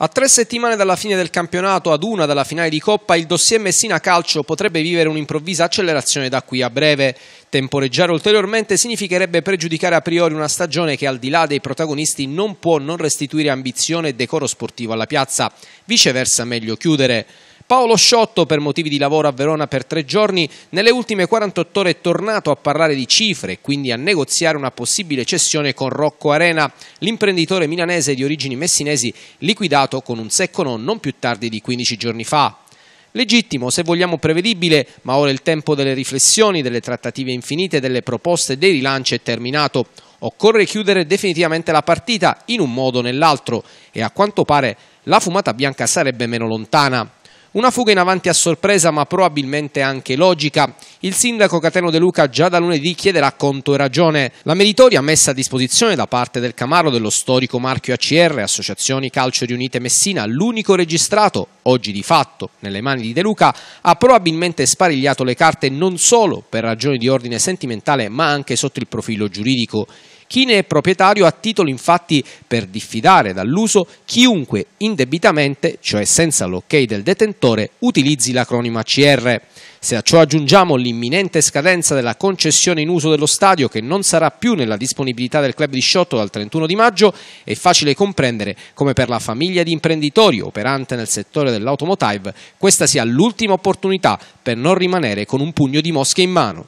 A tre settimane dalla fine del campionato, ad una dalla finale di Coppa, il dossier Messina Calcio potrebbe vivere un'improvvisa accelerazione da qui a breve. Temporeggiare ulteriormente significherebbe pregiudicare a priori una stagione che al di là dei protagonisti non può non restituire ambizione e decoro sportivo alla piazza. Viceversa meglio chiudere. Paolo Sciotto per motivi di lavoro a Verona per tre giorni, nelle ultime 48 ore è tornato a parlare di cifre e quindi a negoziare una possibile cessione con Rocco Arena, l'imprenditore milanese di origini messinesi liquidato con un secco no non più tardi di 15 giorni fa. Legittimo, se vogliamo prevedibile, ma ora il tempo delle riflessioni, delle trattative infinite, delle proposte, dei rilanci è terminato. Occorre chiudere definitivamente la partita in un modo o nell'altro e a quanto pare la fumata bianca sarebbe meno lontana. Una fuga in avanti a sorpresa ma probabilmente anche logica il sindaco Cateno De Luca già da lunedì chiederà conto e ragione. La meritoria messa a disposizione da parte del Camaro dello storico marchio ACR, Associazioni Calcio Riunite Messina, l'unico registrato, oggi di fatto, nelle mani di De Luca, ha probabilmente sparigliato le carte non solo per ragioni di ordine sentimentale ma anche sotto il profilo giuridico. Chi ne è proprietario ha titolo infatti per diffidare dall'uso chiunque indebitamente, cioè senza l'ok del detentore, utilizzi l'acronimo ACR. Se a ciò aggiungiamo l'imminente scadenza della concessione in uso dello stadio che non sarà più nella disponibilità del club di Sciotto dal 31 di maggio, è facile comprendere come per la famiglia di imprenditori operante nel settore dell'automotive questa sia l'ultima opportunità per non rimanere con un pugno di mosche in mano.